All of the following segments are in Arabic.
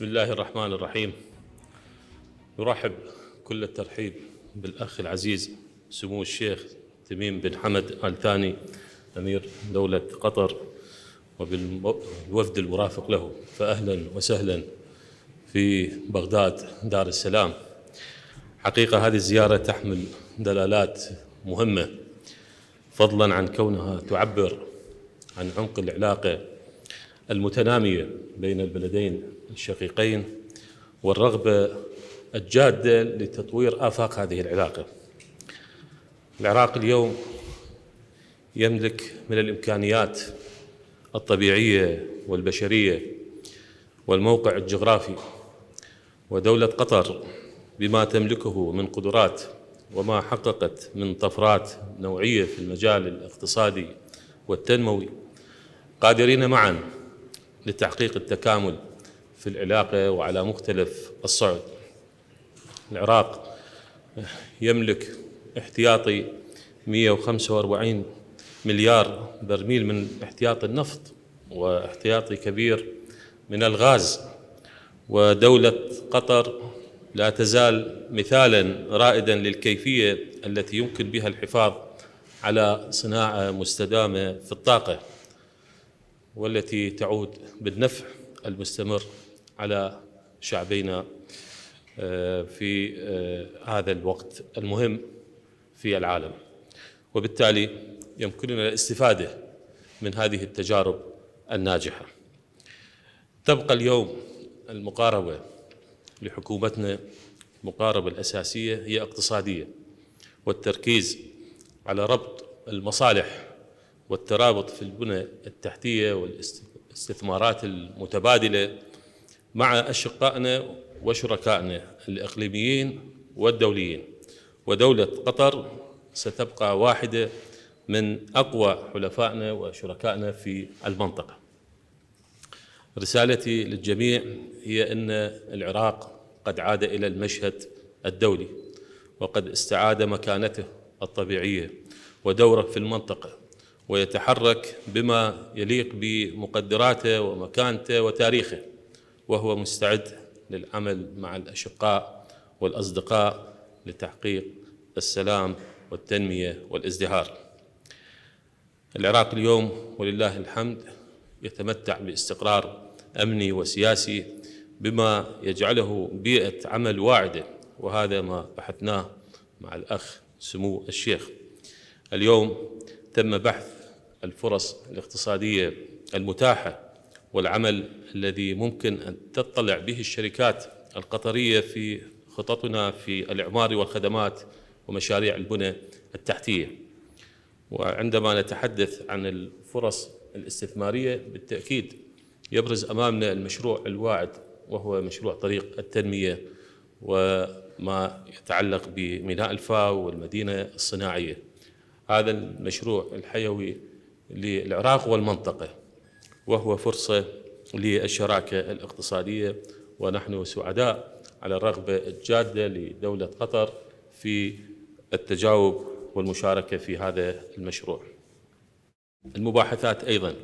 بسم الله الرحمن الرحيم نرحب كل الترحيب بالأخ العزيز سمو الشيخ تميم بن حمد آل ثاني أمير دولة قطر وبالوفد المرافق له فأهلا وسهلا في بغداد دار السلام حقيقة هذه الزيارة تحمل دلالات مهمة فضلا عن كونها تعبر عن عمق العلاقة المتنامية بين البلدين الشقيقين والرغبة الجادة لتطوير آفاق هذه العلاقة العراق اليوم يملك من الإمكانيات الطبيعية والبشرية والموقع الجغرافي ودولة قطر بما تملكه من قدرات وما حققت من طفرات نوعية في المجال الاقتصادي والتنموي قادرين معا لتحقيق التكامل في العلاقة وعلى مختلف الصعد العراق يملك احتياطي 145 مليار برميل من احتياط النفط واحتياطي كبير من الغاز ودولة قطر لا تزال مثالا رائدا للكيفية التي يمكن بها الحفاظ على صناعة مستدامة في الطاقة والتي تعود بالنفع المستمر على شعبينا آه، في آه، هذا الوقت المهم في العالم وبالتالي يمكننا الاستفادة من هذه التجارب الناجحة تبقى اليوم المقاربة لحكومتنا المقاربة الأساسية هي اقتصادية والتركيز على ربط المصالح والترابط في البنى التحتية والاستثمارات المتبادلة مع أشقائنا وشركائنا الإقليميين والدوليين ودولة قطر ستبقى واحدة من أقوى حلفائنا وشركائنا في المنطقة رسالتي للجميع هي أن العراق قد عاد إلى المشهد الدولي وقد استعاد مكانته الطبيعية ودوره في المنطقة ويتحرك بما يليق بمقدراته ومكانته وتاريخه وهو مستعد للعمل مع الأشقاء والأصدقاء لتحقيق السلام والتنمية والازدهار العراق اليوم ولله الحمد يتمتع باستقرار أمني وسياسي بما يجعله بيئة عمل واعدة وهذا ما بحثناه مع الأخ سمو الشيخ اليوم تم بحث الفرص الاقتصادية المتاحة والعمل الذي ممكن أن تطلع به الشركات القطرية في خططنا في الإعمار والخدمات ومشاريع البنى التحتية وعندما نتحدث عن الفرص الاستثمارية بالتأكيد يبرز أمامنا المشروع الواعد وهو مشروع طريق التنمية وما يتعلق بميناء الفاو والمدينة الصناعية هذا المشروع الحيوي للعراق والمنطقة وهو فرصة للشراكة الاقتصادية ونحن سعداء على الرغبة الجادة لدولة قطر في التجاوب والمشاركة في هذا المشروع المباحثات أيضا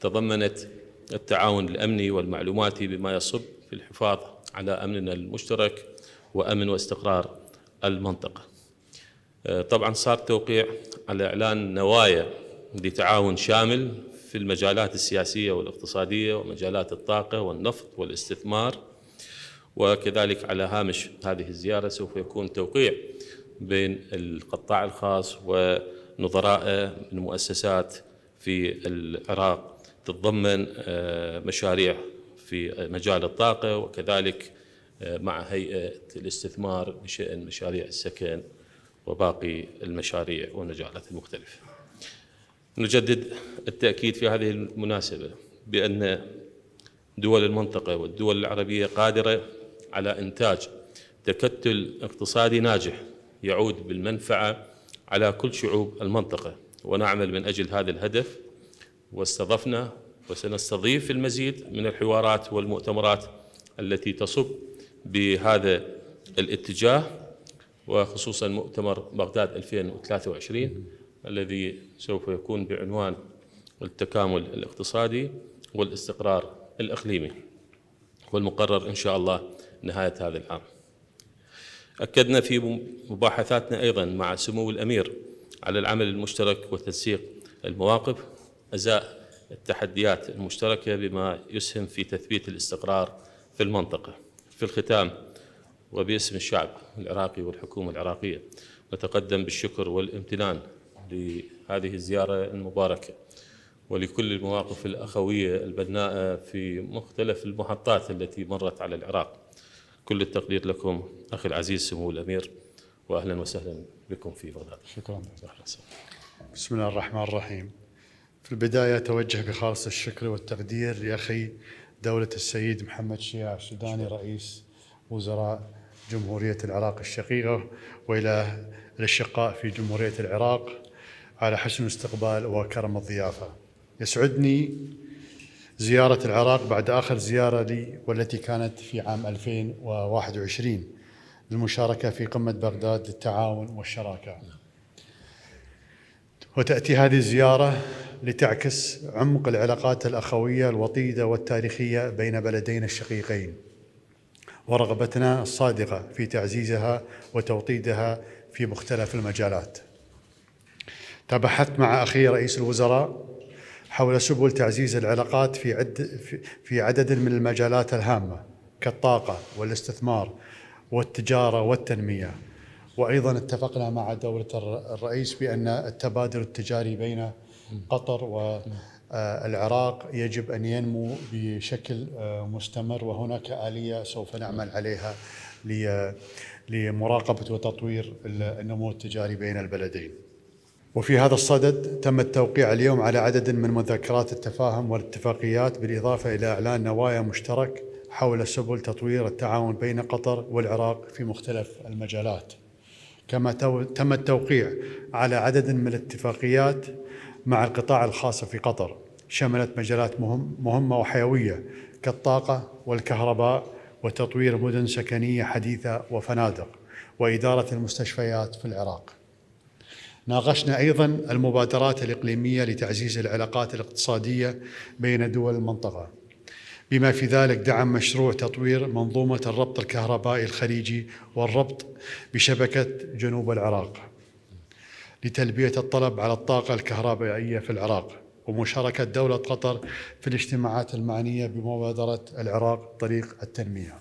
تضمنت التعاون الأمني والمعلوماتي بما يصب في الحفاظ على أمننا المشترك وأمن واستقرار المنطقة طبعا صار توقيع على إعلان نوايا لتعاون شامل في المجالات السياسية والاقتصادية ومجالات الطاقة والنفط والاستثمار وكذلك على هامش هذه الزيارة سوف يكون توقيع بين القطاع الخاص ونظراء من مؤسسات في العراق تتضمن آه، مشاريع في مجال الطاقة وكذلك آه، مع هيئة الاستثمار بشأن مشاريع السكن وباقي المشاريع والمجالات المختلفة نجدد التأكيد في هذه المناسبة بأن دول المنطقة والدول العربية قادرة على إنتاج تكتل اقتصادي ناجح يعود بالمنفعة على كل شعوب المنطقة ونعمل من أجل هذا الهدف واستضفنا وسنستضيف المزيد من الحوارات والمؤتمرات التي تصب بهذا الاتجاه وخصوصا مؤتمر بغداد 2023 الذي سوف يكون بعنوان التكامل الاقتصادي والاستقرار الإقليمي والمقرر إن شاء الله نهاية هذا العام أكدنا في مباحثاتنا أيضا مع سمو الأمير على العمل المشترك وتنسيق المواقف أزاء التحديات المشتركة بما يسهم في تثبيت الاستقرار في المنطقة في الختام وباسم الشعب العراقي والحكومة العراقية نتقدم بالشكر والامتنان لهذه الزيارة المباركة ولكل المواقف الأخوية البناءة في مختلف المحطات التي مرت على العراق كل التقدير لكم أخي العزيز سمو الأمير وأهلا وسهلا بكم في بغداد شكرا بسم الله الرحمن الرحيم في البداية أتوجه بخالص الشكر والتقدير لأخي دولة السيد محمد شياع السوداني رئيس وزراء جمهورية العراق الشقيقة وإلى الأشقاء في جمهورية العراق على حسن الاستقبال وكرم الضيافة يسعدني زيارة العراق بعد آخر زيارة لي والتي كانت في عام 2021 للمشاركة في قمة بغداد للتعاون والشراكة وتأتي هذه الزيارة لتعكس عمق العلاقات الأخوية الوطيدة والتاريخية بين بلدينا الشقيقين ورغبتنا الصادقة في تعزيزها وتوطيدها في مختلف المجالات تبحثت مع اخي رئيس الوزراء حول سبل تعزيز العلاقات في عد في عدد من المجالات الهامه كالطاقه والاستثمار والتجاره والتنميه وايضا اتفقنا مع دوله الرئيس بان التبادل التجاري بين قطر والعراق آه، يجب ان ينمو بشكل آه، مستمر وهناك اليه سوف نعمل عليها لمراقبه وتطوير النمو التجاري بين البلدين. وفي هذا الصدد تم التوقيع اليوم على عدد من مذكرات التفاهم والاتفاقيات بالإضافة إلى إعلان نوايا مشترك حول سبل تطوير التعاون بين قطر والعراق في مختلف المجالات كما تم التوقيع على عدد من الاتفاقيات مع القطاع الخاص في قطر شملت مجالات مهم مهمة وحيوية كالطاقة والكهرباء وتطوير مدن سكنية حديثة وفنادق وإدارة المستشفيات في العراق ناقشنا ايضا المبادرات الاقليميه لتعزيز العلاقات الاقتصاديه بين دول المنطقه بما في ذلك دعم مشروع تطوير منظومه الربط الكهربائي الخليجي والربط بشبكه جنوب العراق لتلبيه الطلب على الطاقه الكهربائيه في العراق ومشاركه دوله قطر في الاجتماعات المعنيه بمبادره العراق طريق التنميه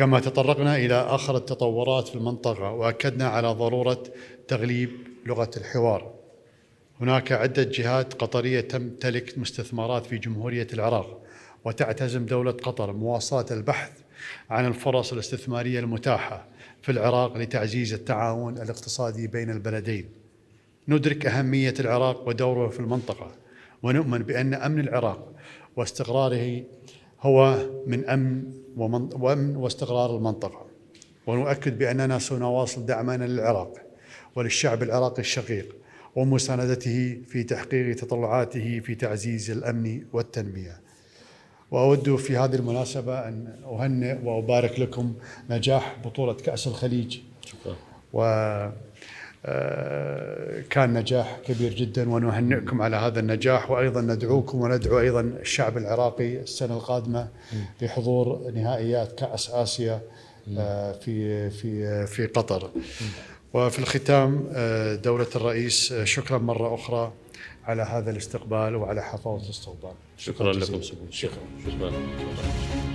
كما تطرقنا إلى آخر التطورات في المنطقة وأكدنا على ضرورة تغليب لغة الحوار هناك عدة جهات قطرية تمتلك مستثمرات في جمهورية العراق وتعتزم دولة قطر مواصلة البحث عن الفرص الاستثمارية المتاحة في العراق لتعزيز التعاون الاقتصادي بين البلدين ندرك أهمية العراق ودوره في المنطقة ونؤمن بأن أمن العراق واستقراره هو من امن وامن واستقرار المنطقه ونؤكد باننا سنواصل دعمنا للعراق وللشعب العراقي الشقيق ومساندته في تحقيق تطلعاته في تعزيز الامن والتنميه. واود في هذه المناسبه ان اهنئ وابارك لكم نجاح بطوله كاس الخليج. شكرا. و آه، كان نجاح كبير جدا ونهنئكم على هذا النجاح وايضا ندعوكم وندعو ايضا الشعب العراقي السنه القادمه لحضور نهائيات كاس اسيا آه، في في في قطر. وفي الختام آه، دوله الرئيس شكرا مره اخرى على هذا الاستقبال وعلى حفاوه الاستقبال شكرا, شكرا لكم شكرا. شكرا. شكرا.